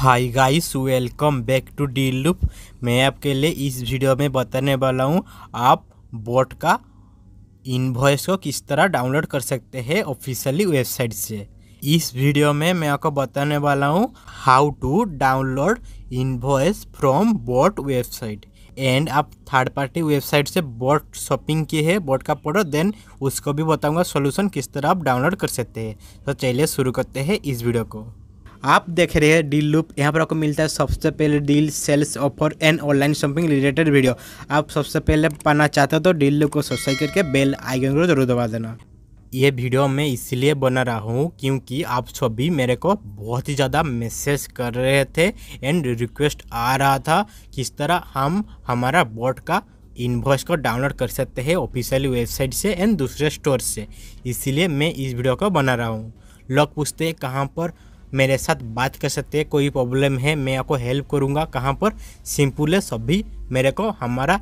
hi guys welcome back to Deal Loop मैं आपके लिए इस वीडियो में बताने वाला हूँ आप बोट का इनवॉइस को किस तरह डाउनलोड कर सकते हैं ऑफिशियली वेबसाइट से इस वीडियो में मैं आपको बताने वाला हूँ how to download invoice from boAt website and आप थर्ड पार्टी वेबसाइट से बोट शॉपिंग की है बोट का प्रोडक्ट देन उसको भी बताऊँगा सोल्यूशन किस तरह आप डाउनलोड कर सकते हैं तो चलिए शुरू करते हैं इस वीडियो को आप देख रहे हैं डील लूप यहाँ पर आपको मिलता है सबसे पहले deal sales offer and online shopping related video आप सबसे पहले पाना चाहते हो तो डील लूप को सब्सक्राइब करके बेल आइकन को जरूर दबा देना ये वीडियो मैं इसलिए बना रहा हूँ क्योंकि आप सभी मेरे को बहुत ही ज़्यादा मैसेज कर रहे थे एंड रिक्वेस्ट आ रहा था किस तरह हम हमारा बोर्ड का इनवॉइस को डाउनलोड कर सकते हैं ऑफिशियल वेबसाइट से एंड दूसरे स्टोर से इसीलिए मैं इस वीडियो को बना रहा हूँ लोग पूछते हैं कहाँ पर मेरे साथ बात कर सकते हैं कोई प्रॉब्लम है मैं आपको हेल्प करूँगा कहाँ पर सिंपल है सभी मेरे को हमारा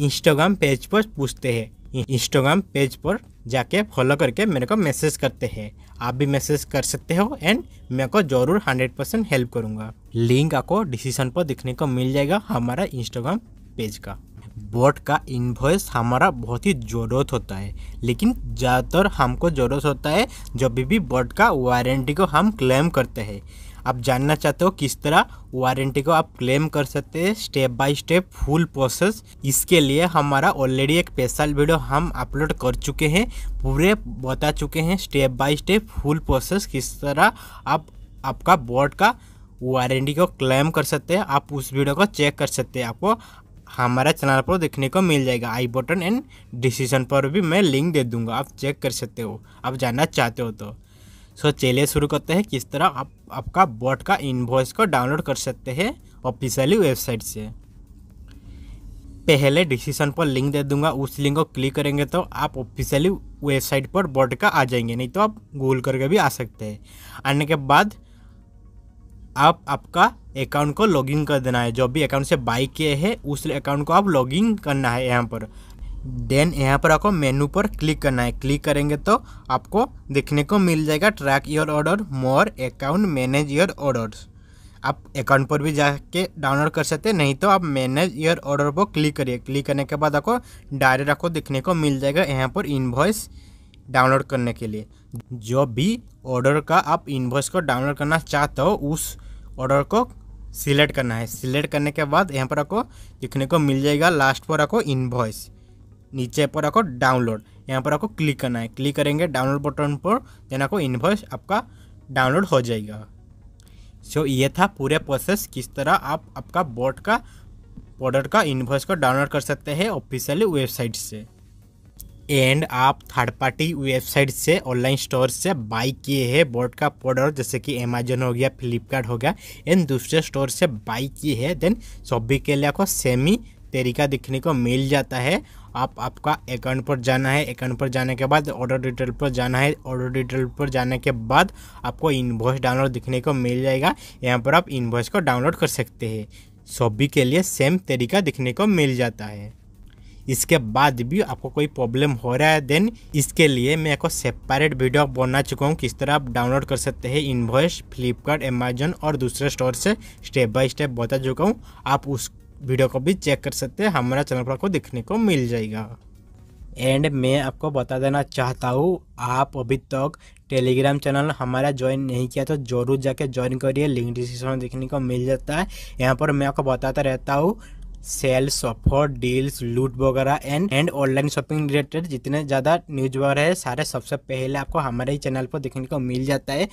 इंस्टाग्राम पेज पर पूछते हैं इंस्टाग्राम पेज पर जाके फॉलो करके मेरे को मैसेज करते हैं आप भी मैसेज कर सकते हो एंड मेरे को जरूर 100 परसेंट हेल्प करूँगा लिंक आपको डिसीजन पर दिखने को मिल जाएगा हमारा इंस्टाग्राम पेज का बोर्ड का इन्वॉइस हमारा बहुत ही ज़रूरत होता है लेकिन ज़्यादातर हमको ज़रूरत होता है जब भी बोर्ड का वारंटी को हम क्लेम करते हैं आप जानना चाहते हो किस तरह वारंटी को आप क्लेम कर सकते हैं step by step full process इसके लिए हमारा ऑलरेडी एक स्पेशल वीडियो हम अपलोड कर चुके हैं पूरे बता चुके हैं step by step full process किस तरह आप आपका बोर्ड का वारंटी को क्लेम कर सकते हैं आप उस वीडियो को चेक कर सकते हैं आपको हमारे चैनल पर देखने को मिल जाएगा आई बटन एंड डिसीजन पर भी मैं लिंक दे दूंगा आप चेक कर सकते हो आप जानना चाहते हो तो सो चलिए शुरू करते हैं किस तरह आप आपका बोट का इनवॉइस को डाउनलोड कर सकते हैं ऑफिशियली वेबसाइट से पहले डिसीजन पर लिंक दे दूंगा उस लिंक को क्लिक करेंगे तो आप ऑफिशियली वेबसाइट पर बोट का आ जाएंगे नहीं तो आप गूगल करके भी आ सकते हैं आने के बाद आप आपका अकाउंट को लॉगिन कर देना है जो भी अकाउंट से बाई किए है उस अकाउंट को आप लॉगिन करना है यहाँ पर देन यहाँ पर आपको मेनू पर क्लिक करना है क्लिक करेंगे तो आपको देखने को मिल जाएगा track your order more account manage your orders आप अकाउंट पर भी जाके डाउनलोड कर सकते हैं नहीं तो आप मैनेज योर ऑर्डर पर क्लिक करिए क्लिक करने के बाद आपको डायरेक्ट आपको देखने को मिल जाएगा यहाँ पर इन्वॉइस डाउनलोड करने के लिए जो भी ऑर्डर का आप इन्वॉइस को डाउनलोड करना चाहते हो उस ऑर्डर को सिलेक्ट करना है सिलेक्ट करने के बाद यहाँ पर आपको देखने को मिल जाएगा लास्ट पर आपको इनवॉइस नीचे पर आपको डाउनलोड यहाँ पर आपको क्लिक करना है क्लिक करेंगे डाउनलोड बटन पर देन आपको इनवॉइस आपका डाउनलोड हो जाएगा सो so, ये था पूरे प्रोसेस किस तरह आप आपका बोट का प्रोडक्ट का इनवॉइस को डाउनलोड कर सकते हैं ऑफिशियली वेबसाइट से एंड आप थर्ड पार्टी वेबसाइट से ऑनलाइन स्टोर से बाई किए हैं बोट का प्रोडक्ट जैसे कि अमेजोन हो गया फ्लिपकार्ट हो गया एंड दूसरे स्टोर से बाई किए हैं देन सभी के लिए आपको सेम ही तरीका देखने को मिल जाता है आप आपका अकाउंट पर जाना है अकाउंट पर जाने के बाद ऑर्डर डिटेल पर जाना है ऑर्डर डिटेल पर जाने के बाद आपको इन्वॉइस डाउनलोड दिखने को मिल जाएगा यहाँ पर आप इन्वॉइस को डाउनलोड कर सकते हैं सभी के लिए सेम तरीका दिखने को मिल जाता है इसके बाद भी आपको कोई प्रॉब्लम हो रहा है देन इसके लिए मैं एक सेपरेट वीडियो बना चुका हूँ किस तरह आप डाउनलोड कर सकते हैं इन्वॉइस फ्लिपकार्ट अमेजोन और दूसरे स्टोर से स्टेप बाय स्टेप बता चुका हूँ आप उस वीडियो को भी चेक कर सकते हैं हमारा चैनल पर आपको देखने को मिल जाएगा एंड मैं आपको बता देना चाहता हूँ आप अभी तक टेलीग्राम चैनल हमारा ज्वाइन नहीं किया तो जरूर जाके ज्वाइन करिए लिंक डिस्क्रिप्शन में देखने को मिल जाता है यहाँ पर मैं आपको बताता रहता हूँ सेल्स ऑफर डील्स लूट वगैरह and and online shopping related जितने ज़्यादा न्यूज वगैरह है सारे सबसे पहले आपको हमारे ही चैनल पर देखने को मिल जाता है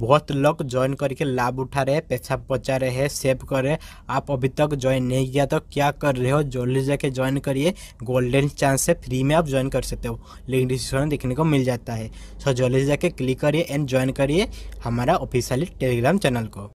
बहुत लोग ज्वाइन करके लाभ उठा रहे हैं पैसा पहुँचा रहे हैं सेव कर रहे हैं आप अभी तक ज्वाइन नहीं किया तो क्या कर रहे हो जल्दी जाके ज्वाइन करिए गोल्डन चांस से फ्री में आप ज्वाइन कर सकते हो लिंक डिस्क्रिप्शन देखने को मिल जाता है सो जल्दी जाके क्लिक करिए एंड ज्वाइन करिए हमारा ऑफिशियली टेलीग्राम चैनल को